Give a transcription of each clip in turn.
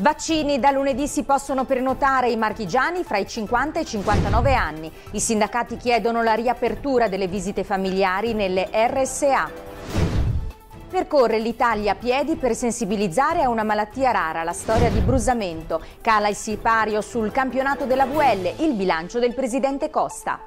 Vaccini da lunedì si possono prenotare i marchigiani fra i 50 e i 59 anni. I sindacati chiedono la riapertura delle visite familiari nelle RSA. Percorre l'Italia a piedi per sensibilizzare a una malattia rara, la storia di brusamento. Cala il sipario sul campionato della VL, il bilancio del presidente Costa.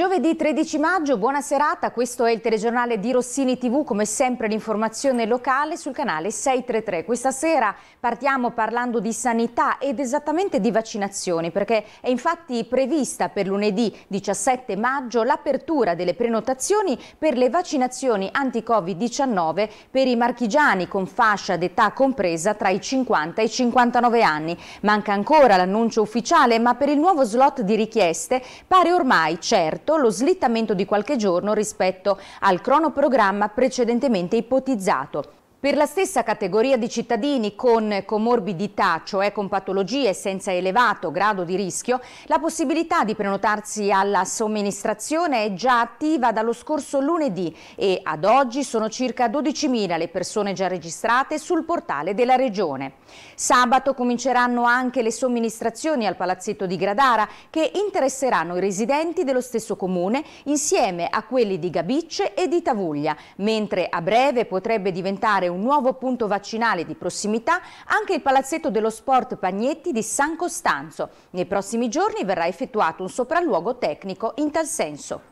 Giovedì 13 maggio, buona serata, questo è il telegiornale di Rossini TV, come sempre l'informazione locale sul canale 633. Questa sera partiamo parlando di sanità ed esattamente di vaccinazioni, perché è infatti prevista per lunedì 17 maggio l'apertura delle prenotazioni per le vaccinazioni anti-Covid-19 per i marchigiani con fascia d'età compresa tra i 50 e i 59 anni. Manca ancora l'annuncio ufficiale, ma per il nuovo slot di richieste pare ormai certo certo lo slittamento di qualche giorno rispetto al cronoprogramma precedentemente ipotizzato. Per la stessa categoria di cittadini con comorbidità, cioè con patologie senza elevato grado di rischio, la possibilità di prenotarsi alla somministrazione è già attiva dallo scorso lunedì e ad oggi sono circa 12.000 le persone già registrate sul portale della Regione. Sabato cominceranno anche le somministrazioni al Palazzetto di Gradara che interesseranno i residenti dello stesso comune insieme a quelli di Gabicce e di Tavuglia, mentre a breve potrebbe diventare un nuovo punto vaccinale di prossimità anche il palazzetto dello sport Pagnetti di San Costanzo. Nei prossimi giorni verrà effettuato un sopralluogo tecnico in tal senso.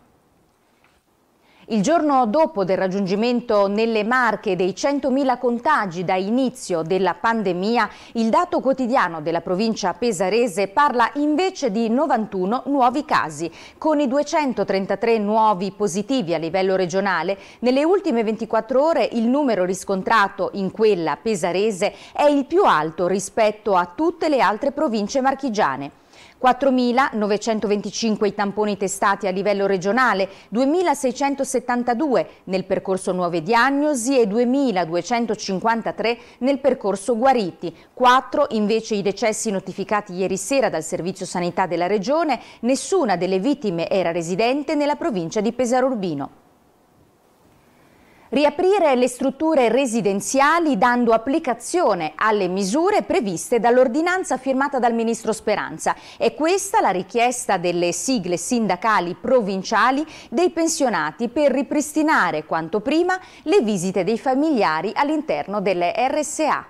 Il giorno dopo del raggiungimento nelle Marche dei 100.000 contagi da inizio della pandemia, il dato quotidiano della provincia pesarese parla invece di 91 nuovi casi. Con i 233 nuovi positivi a livello regionale, nelle ultime 24 ore il numero riscontrato in quella pesarese è il più alto rispetto a tutte le altre province marchigiane. 4.925 i tamponi testati a livello regionale, 2.672 nel percorso nuove diagnosi e 2.253 nel percorso guariti, 4 invece i decessi notificati ieri sera dal Servizio Sanità della Regione, nessuna delle vittime era residente nella provincia di Pesaro Urbino. Riaprire le strutture residenziali dando applicazione alle misure previste dall'ordinanza firmata dal ministro Speranza. È questa la richiesta delle sigle sindacali provinciali dei pensionati per ripristinare quanto prima le visite dei familiari all'interno delle RSA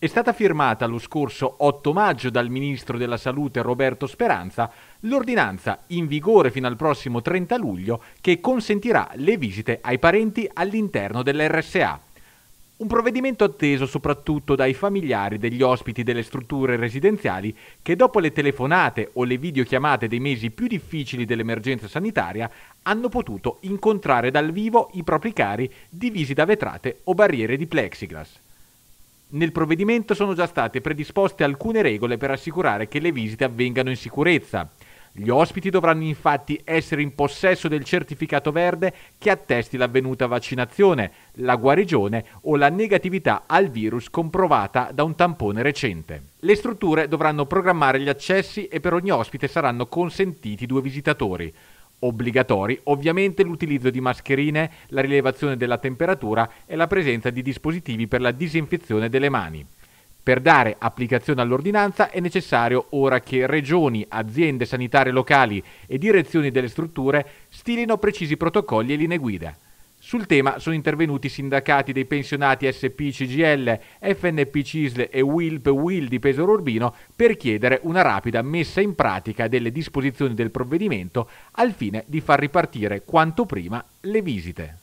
è stata firmata lo scorso 8 maggio dal Ministro della Salute Roberto Speranza l'ordinanza in vigore fino al prossimo 30 luglio che consentirà le visite ai parenti all'interno dell'RSA. Un provvedimento atteso soprattutto dai familiari degli ospiti delle strutture residenziali che dopo le telefonate o le videochiamate dei mesi più difficili dell'emergenza sanitaria hanno potuto incontrare dal vivo i propri cari divisi da vetrate o barriere di plexiglass. Nel provvedimento sono già state predisposte alcune regole per assicurare che le visite avvengano in sicurezza. Gli ospiti dovranno infatti essere in possesso del certificato verde che attesti l'avvenuta vaccinazione, la guarigione o la negatività al virus comprovata da un tampone recente. Le strutture dovranno programmare gli accessi e per ogni ospite saranno consentiti due visitatori obbligatori ovviamente l'utilizzo di mascherine, la rilevazione della temperatura e la presenza di dispositivi per la disinfezione delle mani. Per dare applicazione all'ordinanza è necessario ora che regioni, aziende sanitarie locali e direzioni delle strutture stilino precisi protocolli e linee guida. Sul tema sono intervenuti i sindacati dei pensionati SP CGL, FNP CISL e WILP WIL di Pesaro Urbino per chiedere una rapida messa in pratica delle disposizioni del provvedimento al fine di far ripartire quanto prima le visite.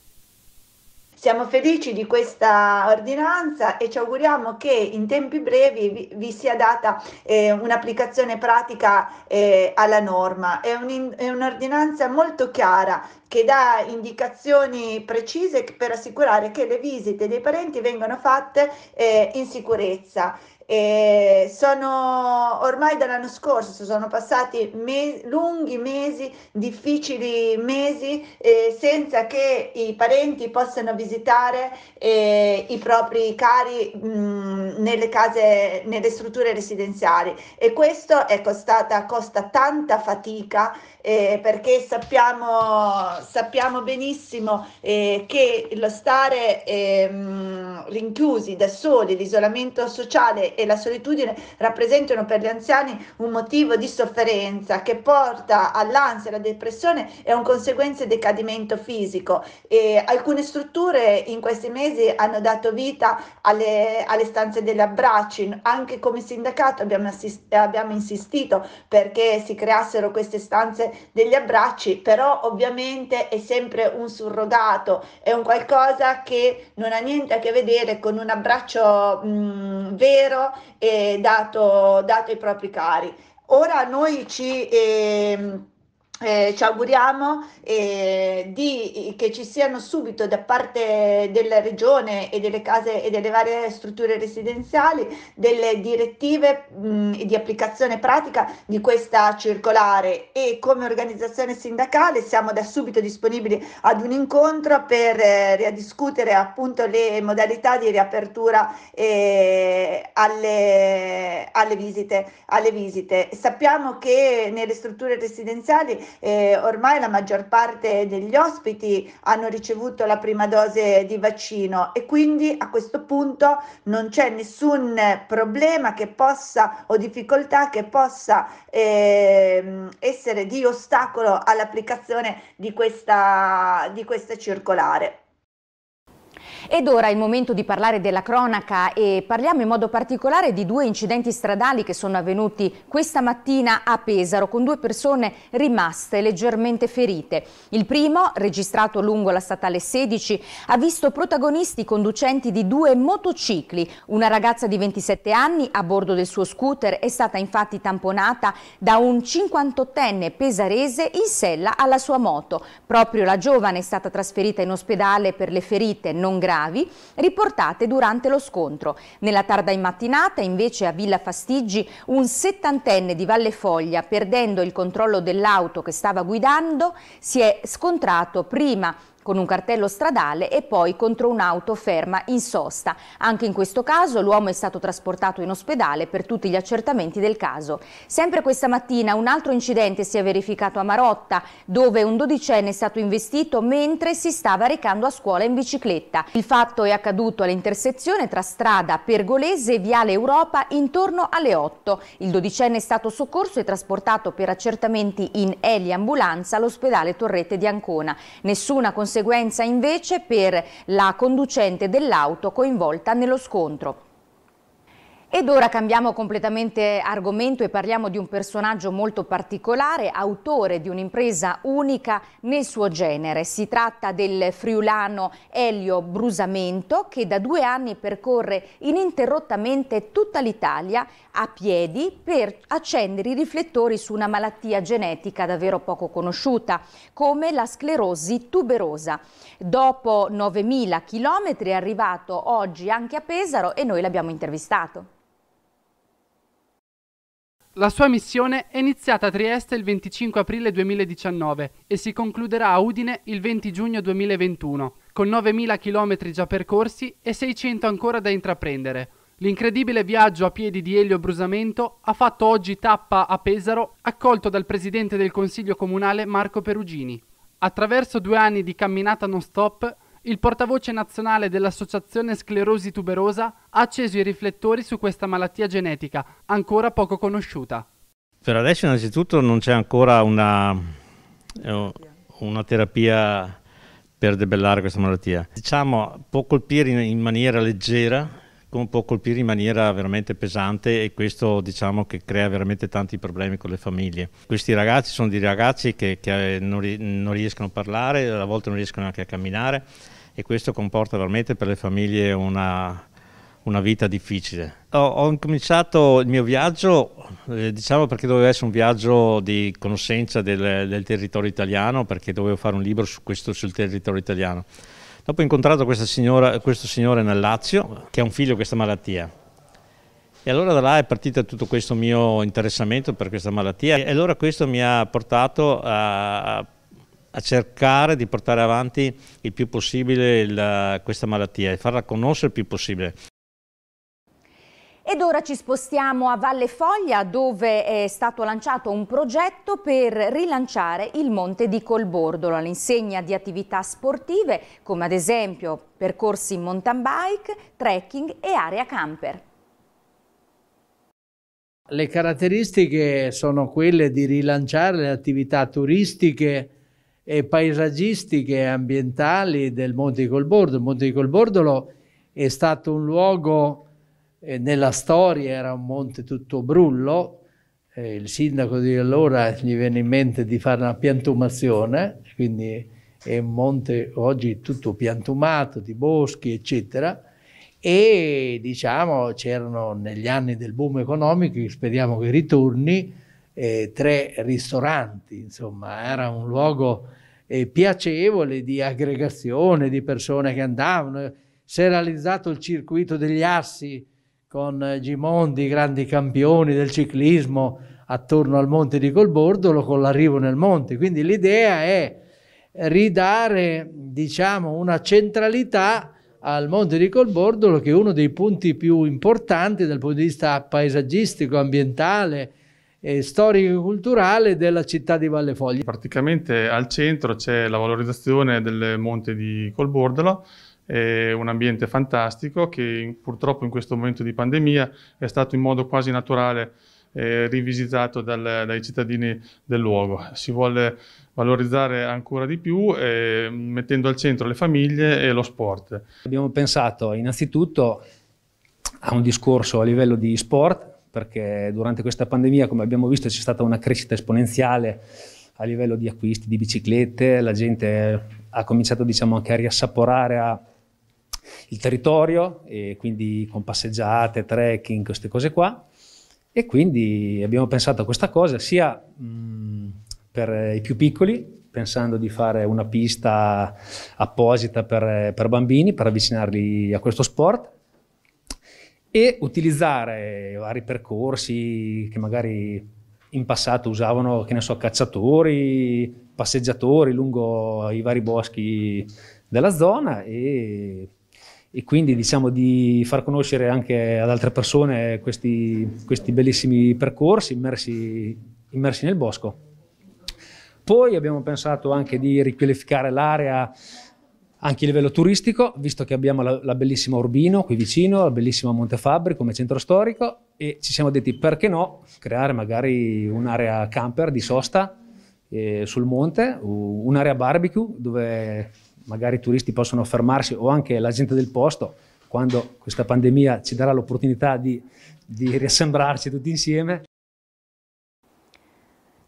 Siamo felici di questa ordinanza e ci auguriamo che in tempi brevi vi, vi sia data eh, un'applicazione pratica eh, alla norma. È, un, è un'ordinanza molto chiara che dà indicazioni precise per assicurare che le visite dei parenti vengano fatte eh, in sicurezza. E sono ormai dall'anno scorso, sono passati mes- lunghi mesi, difficili mesi, eh, senza che i parenti possano visitare eh, i propri cari mh, mhmm, nelle case, nelle strutture residenziali. E questo è costata, costa tanta fatica eh, perché sappiamo, sappiamo benissimo che lo stare... Mh, ehm, rinchiusi da soli, l'isolamento sociale e la solitudine rappresentano per gli anziani un motivo di sofferenza che porta all'ansia, alla depressione e a un conseguente decadimento fisico. E alcune strutture in questi mesi hanno dato vita alle, alle stanze degli abbracci, anche come sindacato abbiamo, assist- abbiamo insistito perché si creassero queste stanze degli abbracci, però ovviamente è sempre un surrogato, è un qualcosa che non ha niente a che vedere sedere con un abbraccio mh, mm, vero e dato, dato ai propri cari. Ora noi ci... Eh, eh, ci auguriamo eh, di, che ci siano subito da parte della regione e delle case e delle varie strutture residenziali delle direttive mh, di applicazione pratica di questa circolare e come organizzazione sindacale siamo da subito disponibili ad un incontro per eh, riadiscutere appunto le modalità di riapertura eh, alle, alle, visite, alle visite. Sappiamo che nelle strutture residenziali eh, ormai la maggior parte degli ospiti hanno ricevuto la prima dose di vaccino e quindi a questo punto non c'è nessun problema che possa o difficoltà che possa eh, essere di ostacolo all'applicazione di questa, di questa circolare. Ed ora è il momento di parlare della cronaca e parliamo in modo particolare di due incidenti stradali che sono avvenuti questa mattina a Pesaro con due persone rimaste leggermente ferite. Il primo, registrato lungo la statale 16, ha visto protagonisti i conducenti di due motocicli. Una ragazza di 27 anni a bordo del suo scooter è stata infatti tamponata da un 58enne pesarese in sella alla sua moto. Proprio la giovane è stata trasferita in ospedale per le ferite non gravi gravi riportate durante lo scontro. Nella tarda in mattinata invece a Villa Fastiggi un settantenne di Valle Foglia perdendo il controllo dell'auto che stava guidando si è scontrato prima con un cartello stradale e poi contro un'auto ferma in sosta. Anche in questo caso l'uomo è stato trasportato in ospedale per tutti gli accertamenti del caso. Sempre questa mattina un altro incidente si è verificato a Marotta dove un dodicenne è stato investito mentre si stava recando a scuola in bicicletta. Il fatto è accaduto all'intersezione tra strada Pergolese e Viale Europa intorno alle 8. Il dodicenne è stato soccorso e trasportato per accertamenti in eliambulanza all'ospedale Torrette di Ancona. Nessuna conseguenza conseguenza invece per la conducente dell'auto coinvolta nello scontro. Ed ora cambiamo completamente argomento e parliamo di un personaggio molto particolare, autore di un'impresa unica nel suo genere. Si tratta del friulano Elio Brusamento che da due anni percorre ininterrottamente tutta l'Italia a piedi per accendere i riflettori su una malattia genetica davvero poco conosciuta come la sclerosi tuberosa. Dopo 9.000 chilometri è arrivato oggi anche a Pesaro e noi l'abbiamo intervistato. La sua missione è iniziata a Trieste il 25 aprile 2019 e si concluderà a Udine il 20 giugno 2021, con 9.000 km già percorsi e 600 ancora da intraprendere. L'incredibile viaggio a piedi di Elio Brusamento ha fatto oggi tappa a Pesaro, accolto dal presidente del Consiglio Comunale Marco Perugini. Attraverso due anni di camminata non stop, il portavoce nazionale dell'Associazione Sclerosi Tuberosa ha acceso i riflettori su questa malattia genetica, ancora poco conosciuta. Per adesso innanzitutto non c'è ancora una, eh, una terapia per debellare questa malattia. Diciamo può colpire in maniera leggera come può colpire in maniera veramente pesante e questo diciamo che crea veramente tanti problemi con le famiglie. Questi ragazzi sono dei ragazzi che, che non, riescono a parlare, a volte non riescono neanche a camminare e questo comporta veramente per le famiglie una, una vita difficile. Ho, ho, incominciato il mio viaggio, eh, diciamo perché doveva essere un viaggio di conoscenza del, del, territorio italiano, perché dovevo fare un libro su questo, sul territorio italiano. Dopo ho incontrato signora, questo signore nel Lazio, che ha un figlio con questa malattia. E allora da là è partito tutto questo mio interessamento per questa malattia e allora questo mi ha portato a a cercare di portare avanti il più possibile la, questa malattia e farla conoscere il più possibile. Ed ora ci spostiamo a Valle Foglia dove è stato lanciato un progetto per rilanciare il Monte di Colbordolo all'insegna di attività sportive come ad esempio percorsi in mountain bike, trekking e area camper. Le caratteristiche sono quelle di rilanciare le attività turistiche eh, paesaggistiche e ambientali del Monte di Colbordo. Il Monte di Colbordolo è stato un luogo, eh, nella storia era un monte tutto brullo, eh, il sindaco di allora gli venne in mente di fare una piantumazione, quindi è un monte oggi tutto piantumato di boschi eccetera e diciamo c'erano negli anni del boom economico, speriamo che ritorni, eh, tre ristoranti, insomma era un luogo eh, piacevole di aggregazione di persone che andavano, si è realizzato il circuito degli assi con Gimondi, grandi campioni del ciclismo attorno al monte di Colbordolo con l'arrivo nel monte, quindi l'idea è ridare diciamo una centralità al Monte di Colbordolo che è uno dei punti più importanti dal punto di vista paesaggistico, ambientale, eh, storico e culturale della città di Valle Foglia. Praticamente al centro c'è la valorizzazione del monte di Colbordolo, è un ambiente fantastico che purtroppo in questo momento di pandemia è stato in modo quasi naturale eh, rivisitato dal, dai cittadini del luogo. Si vuole valorizzare ancora di più eh, mettendo al centro le famiglie e lo sport. Abbiamo pensato innanzitutto a un discorso a livello di sport, perché durante questa pandemia, come abbiamo visto, c'è stata una crescita esponenziale a livello di acquisti di biciclette, la gente ha cominciato diciamo, anche a riassaporare a il territorio, e quindi con passeggiate, trekking, queste cose qua. E quindi abbiamo pensato a questa cosa sia mh, per i più piccoli, pensando di fare una pista apposita per, per bambini, per avvicinarli a questo sport, e utilizzare vari percorsi che magari in passato usavano, che ne so, cacciatori, passeggiatori lungo i vari boschi della zona e, e quindi diciamo di far conoscere anche ad altre persone questi, questi bellissimi percorsi immersi, immersi nel bosco. Poi abbiamo pensato anche di riqualificare l'area anche a livello turistico, visto che abbiamo la, la bellissima Urbino qui vicino, la bellissima Montefabbri come centro storico e ci siamo detti perché no creare magari un'area camper di sosta eh, sul monte, un'area barbecue dove magari i turisti possono fermarsi o anche la gente del posto quando questa pandemia ci darà l'opportunità di, di riassembrarci tutti insieme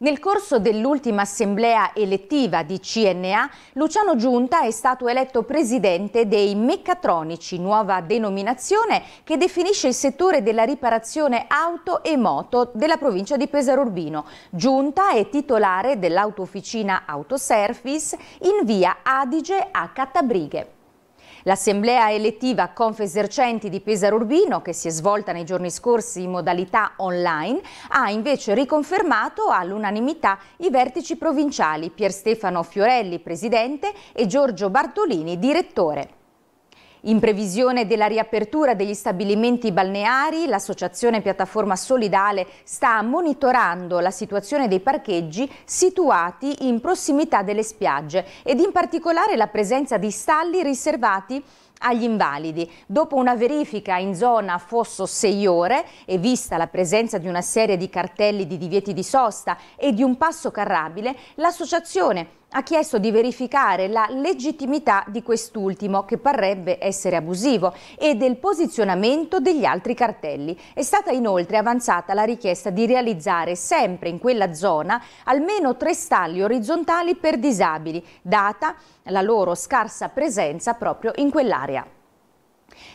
nel corso dell'ultima assemblea elettiva di CNA, Luciano Giunta è stato eletto presidente dei Meccatronici, nuova denominazione che definisce il settore della riparazione auto e moto della provincia di Pesaro Urbino. Giunta è titolare dell'autofficina Autoservice in via Adige a Cattabrighe. L'assemblea elettiva Confesercenti di Pesaro Urbino, che si è svolta nei giorni scorsi in modalità online, ha invece riconfermato all'unanimità i vertici provinciali Pier Stefano Fiorelli, presidente, e Giorgio Bartolini, direttore. In previsione della riapertura degli stabilimenti balneari, l'associazione Piattaforma Solidale sta monitorando la situazione dei parcheggi situati in prossimità delle spiagge ed in particolare la presenza di stalli riservati agli invalidi. Dopo una verifica in zona Fosso 6 ore e vista la presenza di una serie di cartelli di divieti di sosta e di un passo carrabile, l'associazione ha chiesto di verificare la legittimità di quest'ultimo, che parrebbe essere abusivo, e del posizionamento degli altri cartelli. È stata inoltre avanzata la richiesta di realizzare sempre in quella zona almeno tre stalli orizzontali per disabili, data la loro scarsa presenza proprio in quell'area.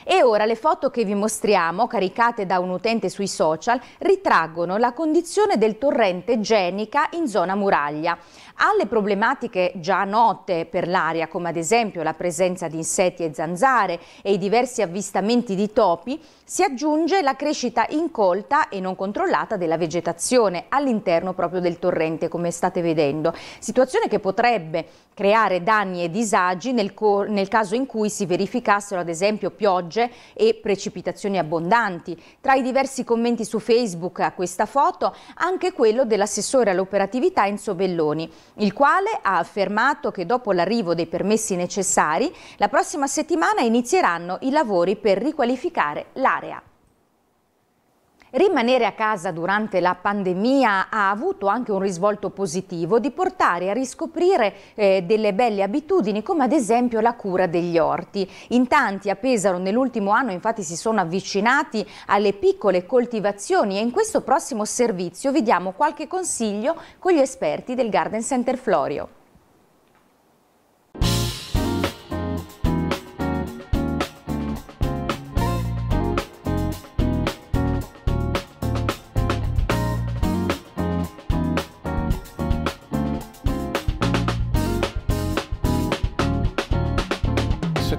E ora le foto che vi mostriamo, caricate da un utente sui social, ritraggono la condizione del torrente Genica in zona muraglia alle problematiche già note per l'aria, come ad esempio la presenza di insetti e zanzare e i diversi avvistamenti di topi, si aggiunge la crescita incolta e non controllata della vegetazione all'interno proprio del torrente, come state vedendo, situazione che potrebbe creare danni e disagi nel, nel caso in cui si verificassero ad esempio piogge e precipitazioni abbondanti. Tra i diversi commenti su Facebook a questa foto, anche quello dell'assessore all'operatività Enzo Belloni, il quale ha affermato che dopo l'arrivo dei permessi necessari, la prossima settimana inizieranno i lavori per riqualificare l'area. Rimanere a casa durante la pandemia ha avuto anche un risvolto positivo di portare a riscoprire eh, delle belle abitudini come ad esempio la cura degli orti. In tanti a Pesaro nell'ultimo anno infatti si sono avvicinati alle piccole coltivazioni e in questo prossimo servizio vi diamo qualche consiglio con gli esperti del Garden Center Florio.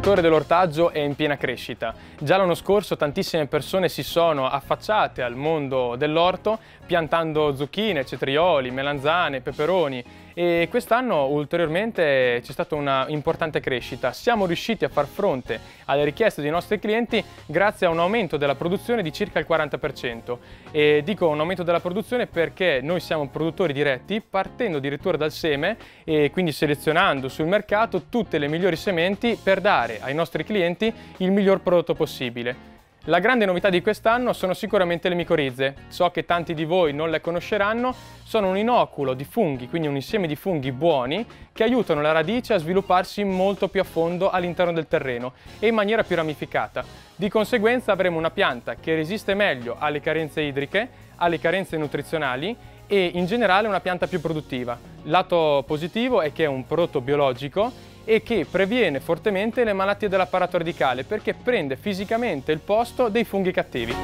settore dell'ortaggio è in piena crescita. Già l'anno scorso tantissime persone si sono affacciate al mondo dell'orto piantando zucchine, cetrioli, melanzane, peperoni e quest'anno ulteriormente c'è stata una importante crescita. Siamo riusciti a far fronte alle richieste dei nostri clienti grazie a un aumento della produzione di circa il 40% e dico un aumento della produzione perché noi siamo produttori diretti partendo addirittura dal seme e quindi selezionando sul mercato tutte le migliori sementi per dare ai nostri clienti il miglior prodotto possibile. La grande novità di quest'anno sono sicuramente le micorizze. So che tanti di voi non le conosceranno, sono un inoculo di funghi, quindi un insieme di funghi buoni che aiutano la radice a svilupparsi molto più a fondo all'interno del terreno e in maniera più ramificata. Di conseguenza avremo una pianta che resiste meglio alle carenze idriche, alle carenze nutrizionali e in generale una pianta più produttiva. Lato positivo è che è un prodotto biologico e che previene fortemente le malattie dell'apparato radicale perché prende fisicamente il posto dei funghi cattivi.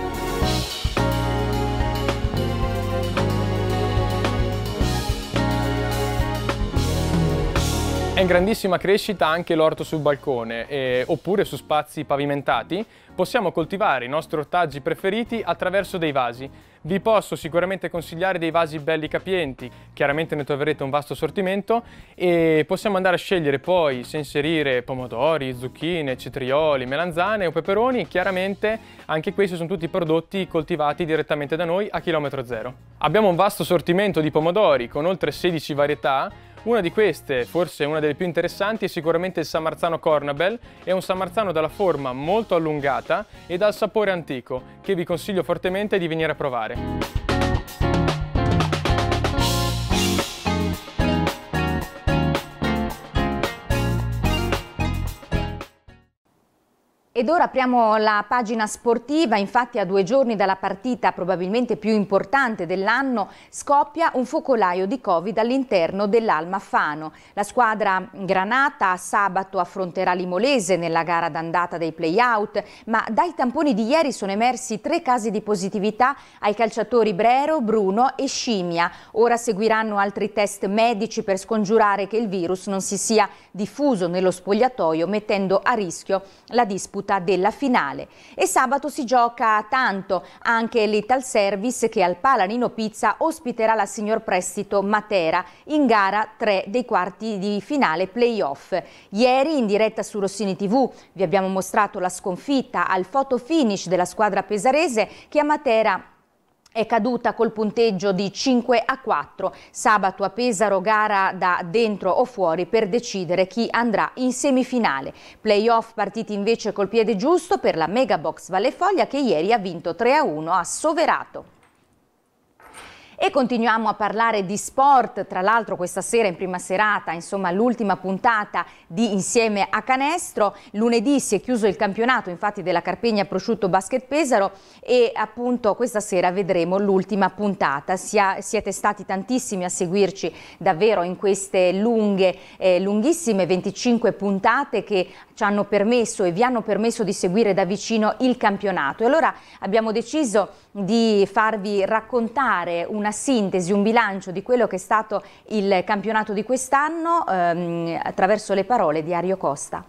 È in grandissima crescita anche l'orto sul balcone eh, oppure su spazi pavimentati. Possiamo coltivare i nostri ortaggi preferiti attraverso dei vasi vi posso sicuramente consigliare dei vasi belli capienti, chiaramente ne troverete un vasto assortimento e possiamo andare a scegliere poi se inserire pomodori, zucchine, cetrioli, melanzane o peperoni, chiaramente anche questi sono tutti prodotti coltivati direttamente da noi a chilometro zero. Abbiamo un vasto assortimento di pomodori con oltre 16 varietà una di queste, forse una delle più interessanti, è sicuramente il Samarzano Cornabel, è un Samarzano dalla forma molto allungata e dal sapore antico, che vi consiglio fortemente di venire a provare. Ed ora apriamo la pagina sportiva, infatti a due giorni dalla partita probabilmente più importante dell'anno scoppia un focolaio di Covid all'interno dell'Alma Fano. La squadra granata sabato affronterà l'Imolese nella gara d'andata dei playout, ma dai tamponi di ieri sono emersi tre casi di positività ai calciatori Brero, Bruno e Scimia. Ora seguiranno altri test medici per scongiurare che il virus non si sia diffuso nello spogliatoio mettendo a rischio la disputa giunta della finale. E sabato si gioca tanto, anche l'Ital Service che al Palanino Pizza ospiterà la signor Prestito Matera in gara 3 dei quarti di finale playoff. Ieri in diretta su Rossini TV vi abbiamo mostrato la sconfitta al photo finish della squadra pesarese che a Matera è caduta col punteggio di 5 a 4. Sabato a Pesaro gara da dentro o fuori per decidere chi andrà in semifinale. Playoff partiti invece col piede giusto per la Megabox Valle Foglia che ieri ha vinto 3 a 1 a Soverato. E continuiamo a parlare di sport, tra l'altro questa sera in prima serata, insomma l'ultima puntata di Insieme a Canestro, lunedì si è chiuso il campionato infatti della Carpegna Prosciutto Basket Pesaro e appunto questa sera vedremo l'ultima puntata, siete stati tantissimi a seguirci davvero in queste lunghe, eh, lunghissime 25 puntate che ci hanno permesso e vi hanno permesso di seguire da vicino il campionato. E allora abbiamo deciso di farvi raccontare una sintesi, un bilancio di quello che è stato il campionato di quest'anno ehm, attraverso le parole di Ario Costa.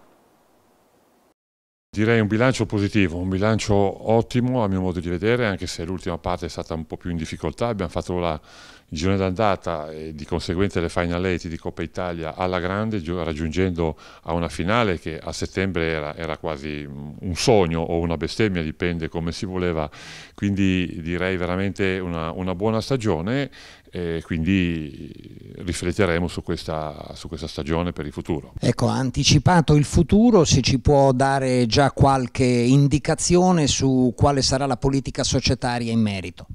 Direi un bilancio positivo, un bilancio ottimo a mio modo di vedere, anche se l'ultima parte è stata un po' più in difficoltà, abbiamo fatto la, il girone d'andata e di conseguenza le Final 8 di Coppa Italia alla grande, raggiungendo a una finale che a settembre era, era quasi un sogno o una bestemmia, dipende come si voleva. Quindi direi veramente una, una buona stagione e quindi rifletteremo su questa, su questa, stagione per il futuro. Ecco, ha anticipato il futuro, se ci può dare già qualche indicazione su quale sarà la politica societaria in merito.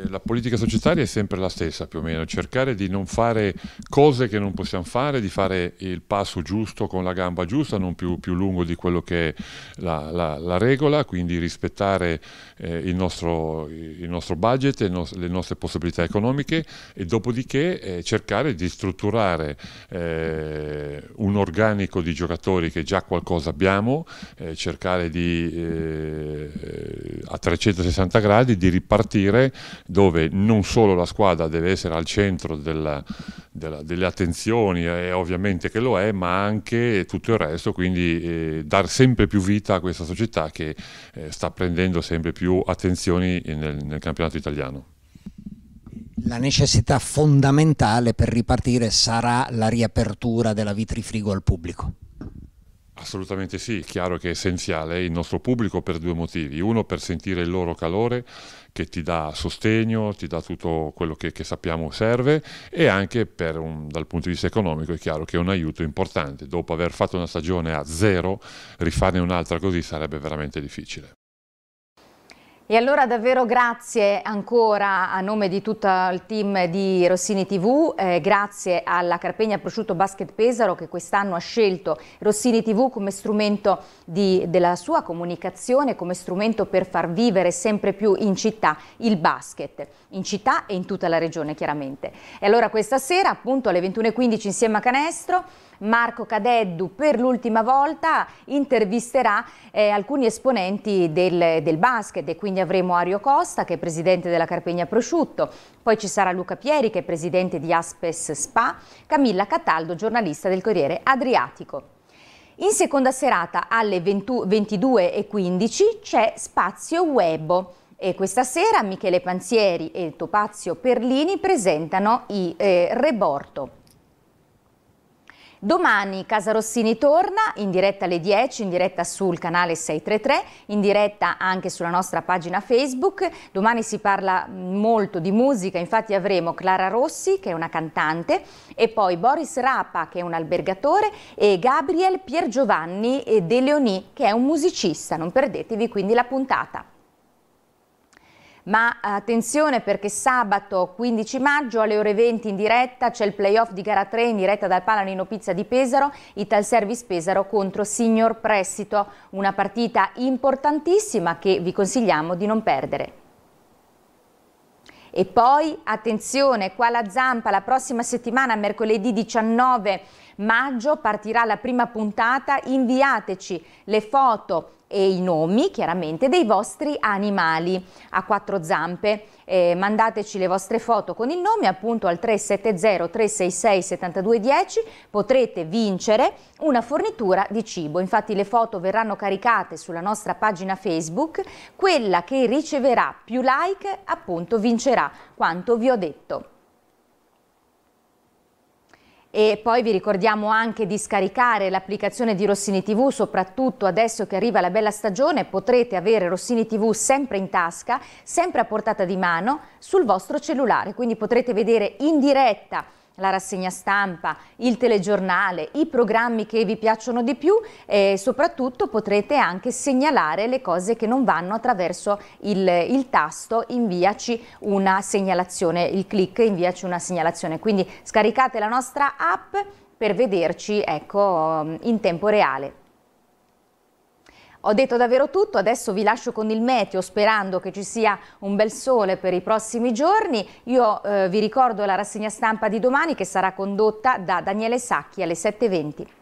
Eh, la politica societaria è sempre la stessa più o meno, cercare di non fare cose che non possiamo fare, di fare il passo giusto con la gamba giusta, non più, più lungo di quello che è la, la, la regola, quindi rispettare eh, il, nostro, il, nostro, budget, il nos le nostre possibilità economiche e dopodiché eh, cercare di strutturare eh, un organico di giocatori che già qualcosa abbiamo, eh, cercare di eh, a 360 gradi di ripartire dove non solo la squadra deve essere al centro della, della, delle attenzioni, e ovviamente che lo è, ma anche tutto il resto, quindi eh, dar sempre più vita a questa società che eh, sta prendendo sempre più attenzioni nel, nel campionato italiano. La necessità fondamentale per ripartire sarà la riapertura della vitrifrigo al pubblico. Assolutamente sì, chiaro che è essenziale il nostro pubblico per due motivi. Uno per sentire il loro calore che ti dà sostegno, ti dà tutto quello che, che sappiamo serve e anche un, dal punto di vista economico è chiaro che è un aiuto importante. Dopo aver fatto una stagione a zero, rifarne un'altra così sarebbe veramente difficile. E allora davvero grazie ancora a nome di tutto il team di Rossini TV, eh, grazie alla Carpegna Prosciutto Basket Pesaro che quest'anno ha scelto Rossini TV come strumento di, della sua comunicazione, come strumento per far vivere sempre più in città il basket, in città e in tutta la regione chiaramente. E allora questa sera appunto alle 21.15 insieme a Canestro Marco Cadeddu per l'ultima volta intervisterà eh, alcuni esponenti del, del, basket e quindi avremo Ario Costa che è presidente della Carpegna Prosciutto, poi ci sarà Luca Pieri che è presidente di Aspes Spa, Camilla Cataldo giornalista del Corriere Adriatico. In seconda serata alle 22.15 c'è Spazio Webo. E questa sera Michele Panzieri e Topazio Perlini presentano i eh, Reborto. Domani Casa Rossini torna in diretta alle 10, in diretta sul canale 633, in diretta anche sulla nostra pagina Facebook. Domani si parla molto di musica, infatti avremo Clara Rossi che è una cantante e poi Boris Rapa che è un albergatore e Gabriel Piergiovanni eh, De Leoni che è un musicista. Non perdetevi quindi la puntata. Ma attenzione perché sabato 15 maggio alle ore 20 in diretta c'è il playoff di gara 3 in diretta dal Palanino Pizza di Pesaro, Ital Service Pesaro contro Signor Prestito, una partita importantissima che vi consigliamo di non perdere. E poi attenzione, qua la zampa, la prossima settimana, mercoledì 19 maggio, partirà la prima puntata, inviateci le foto e i nomi chiaramente dei vostri animali a quattro zampe. Eh, mandateci le vostre foto con il nome appunto al 370 366 7210 potrete vincere una fornitura di cibo. Infatti le foto verranno caricate sulla nostra pagina Facebook, quella che riceverà più like appunto vincerà quanto vi ho detto. E poi vi ricordiamo anche di scaricare l'applicazione di Rossini TV, soprattutto adesso che arriva la bella stagione potrete avere Rossini TV sempre in tasca, sempre a portata di mano sul vostro cellulare, quindi potrete vedere in diretta la rassegna stampa, il telegiornale, i programmi che vi piacciono di più e soprattutto potrete anche segnalare le cose che non vanno attraverso il, il tasto inviaci una segnalazione, il click inviaci una segnalazione. Quindi scaricate la nostra app per vederci ecco, in tempo reale. Ho detto davvero tutto, adesso vi lascio con il meteo sperando che ci sia un bel sole per i prossimi giorni. Io eh, vi ricordo la rassegna stampa di domani che sarà condotta da Daniele Sacchi alle 7.20.